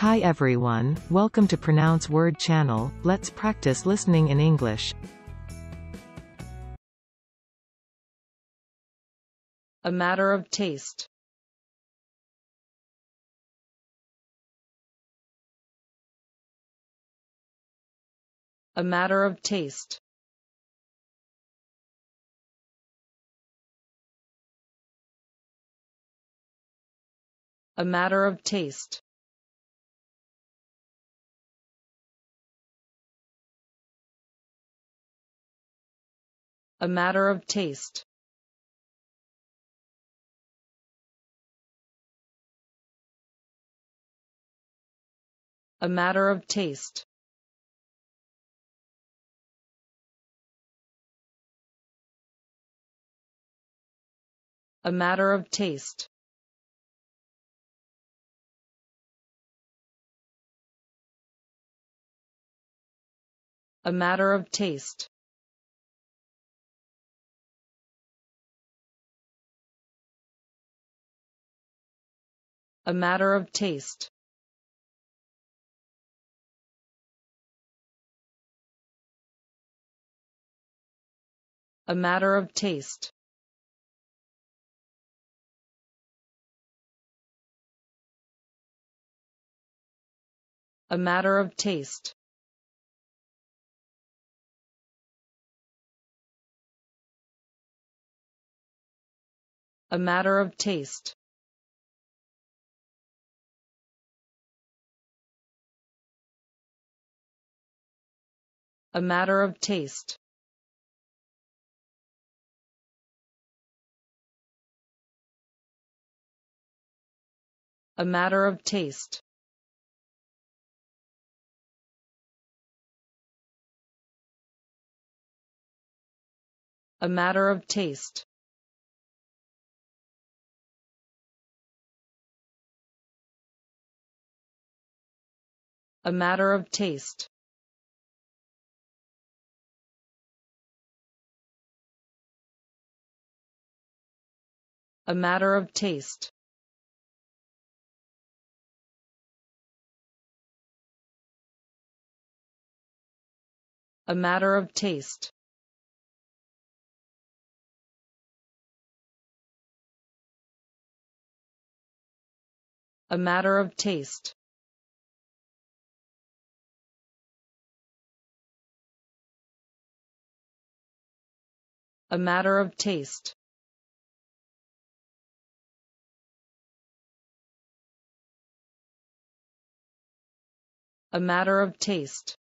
Hi everyone, welcome to Pronounce Word Channel, let's practice listening in English. A matter of taste. A matter of taste. A matter of taste. a matter of taste. A matter of taste. A matter of taste. A matter of taste. A matter of taste. A matter of taste. A matter of taste. A matter of taste. A matter of taste. A matter of taste. A matter of taste. A matter of taste. a matter of taste. A matter of taste. A matter of taste. A matter of taste. a matter of taste.